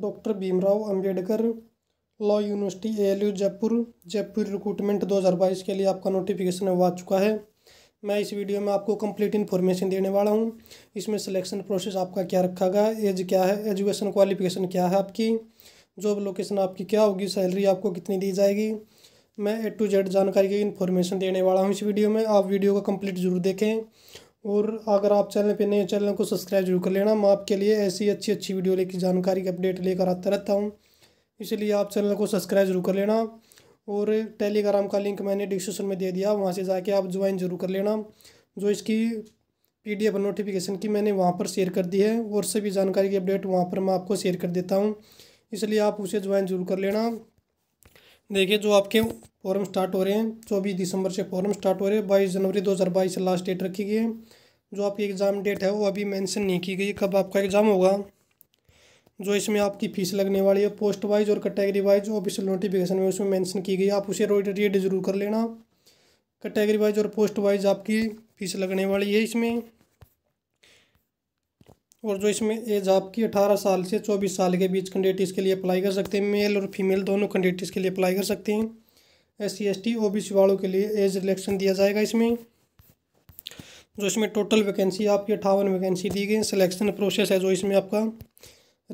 doctor Bhimrao Ambedkar law university ए Jaipur Jaipur recruitment 2022 के लिए आपका नोटिफिकेशन आ चुका है मैं इस वीडियो में आपको कंप्लीट इन्फॉर्मेशन देने वाला हूं इसमें सिलेक्शन प्रोसेस आपका क्या रखा गया एज क्या है एजुकेशन क्वालिफिकेशन क्या है आपकी जॉब लोकेशन आपकी क्या होगी सैलरी आपको कितनी दी जाएगी मैं ए टू जेड जानकारी की इन्फॉर्मेशन देने वाला हूँ इस वीडियो में आप वीडियो को कंप्लीट जरूर देखें और अगर आप चैनल पे नए चैनल को सब्सक्राइब जरूर कर लेना मैं आपके लिए ऐसी अच्छी अच्छी वीडियो लेकर जानकारी के अपडेट लेकर आता रहता हूँ इसलिए आप चैनल को सब्सक्राइब जरूर कर लेना और टेलीग्राम का लिंक मैंने डिस्क्रिप्शन में दे दिया वहाँ से जाके आप ज्वाइन जरूर कर लेना जो इसकी पी डी एफ नोटिफिकेशन की मैंने वहाँ पर शेयर कर दी है और सभी जानकारी की अपडेट वहाँ पर मैं आपको शेयर कर देता हूँ इसलिए आप उसे ज्वाइन जरूर कर लेना देखिए जो आपके फॉर्म स्टार्ट हो रहे हैं चौबीस दिसंबर से फॉर्म स्टार्ट हो रहे हैं बाईस जनवरी दो हज़ार बाईस से लास्ट डेट रखी गई है जो आपकी एग्ज़ाम डेट है वो अभी मेंशन नहीं की गई कब आपका एग्ज़ाम होगा जो इसमें आपकी फीस लगने वाली है पोस्ट वाइज और कैटेगरी वाइज ऑफिशियल नोटिफिकेशन में उसमें मेंशन की गई आप उसे रीड जरूर कर लेना कैटेगरी वाइज और पोस्ट वाइज आपकी फीस लगने वाली है इसमें और जो इसमें एज आपकी अठारह साल से चौबीस साल के बीच कैंडिडेट इसके लिए अप्लाई कर सकते हैं मेल और फीमेल दोनों कैंडिडेट इसके लिए अप्लाई कर सकते हैं S C S T O B C वालों के लिए एज रिलेक्शन दिया जाएगा इसमें जो इसमें टोटल वैकेंसी आपकी अट्ठावन वैकेंसी दी गई सिलेक्शन प्रोसेस है जो इसमें आपका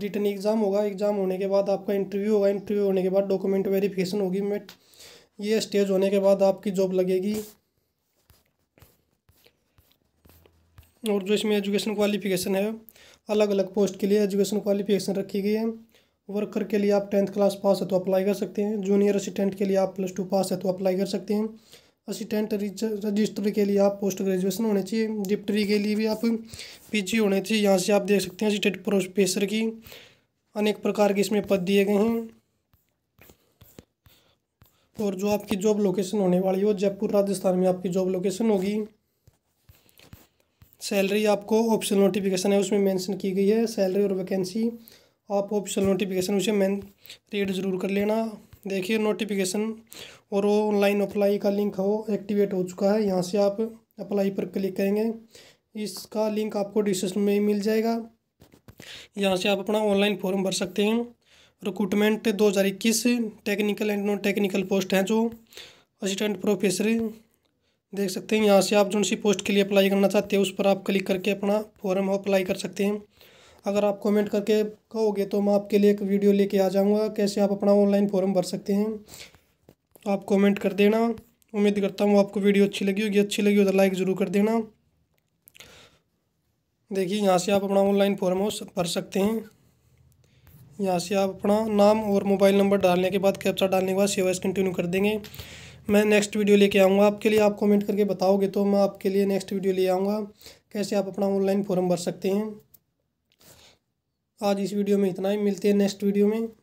रिटर्न एग्ज़ाम होगा एग्ज़ाम होने के बाद आपका इंटरव्यू होगा इंटरव्यू होने के बाद डॉक्यूमेंट वेरिफिकेशन होगी मेट ये स्टेज होने के बाद आपकी जॉब लगेगी और जो इसमें एजुकेशन क्वालिफिकेशन है अलग अलग पोस्ट के लिए एजुकेशन क्वालिफिकेशन रखी गई है वर्कर के लिए आप टेंथ क्लास पास है तो अप्लाई कर सकते हैं जूनियर असिस्टेंट के लिए आप प्लस टू पास है तो अप्लाई कर सकते हैं असिस्टेंट रजिस्टर के लिए आप पोस्ट ग्रेजुएशन होने चाहिए डिप्टी के लिए भी आप पीजी होने चाहिए यहाँ से आप देख सकते हैं असिस्टेंट प्रोफेसर की अनेक प्रकार के इसमें पद दिए गए हैं और जो आपकी जॉब लोकेशन होने वाली हो जयपुर राजस्थान में आपकी जॉब लोकेशन होगी सैलरी आपको ऑप्शनल नोटिफिकेशन है उसमें मेंशन की गई है सैलरी और वैकेंसी आप ऑफिशियल नोटिफिकेशन उसे मैं रीड ज़रूर कर लेना देखिए नोटिफिकेशन और वो ऑनलाइन अप्लाई का लिंक है वो एक्टिवेट हो चुका है यहाँ से आप अप्लाई पर क्लिक करेंगे इसका लिंक आपको डिस्क्रिप्शन में ही मिल जाएगा यहाँ से आप अपना ऑनलाइन फॉर्म भर सकते हैं रिक्रूटमेंट दो हज़ार इक्कीस technical and non technical post हैं जो असिस्टेंट प्रोफेसर देख सकते हैं यहाँ से आप जो सी पोस्ट के लिए अप्लाई करना चाहते हैं उस पर आप क्लिक करके अपना फॉर्म अप्लाई कर सकते हैं अगर आप कमेंट करके कहोगे तो मैं आपके लिए एक वीडियो लेके आ जाऊँगा कैसे आप अपना ऑनलाइन फॉर्म भर सकते हैं आप कमेंट कर देना उम्मीद करता हूँ आपको वीडियो अच्छी लगी होगी अच्छी लगी हो तो लाइक ज़रूर कर देना देखिए यहाँ से आप अपना ऑनलाइन फॉर्म भर सकते हैं यहाँ से आप अपना नाम और मोबाइल नंबर डालने के बाद कैप्चा डालने के बाद सेवाइस कंटिन्यू कर देंगे मैं नेक्स्ट वीडियो लेके आऊँगा आपके लिए आप कमेंट करके बताओगे तो मैं आपके लिए नेक्स्ट वीडियो ले आऊँगा कैसे आप अपना ऑनलाइन फॉर्म भर सकते हैं आज इस वीडियो में इतना ही मिलते हैं नेक्स्ट वीडियो में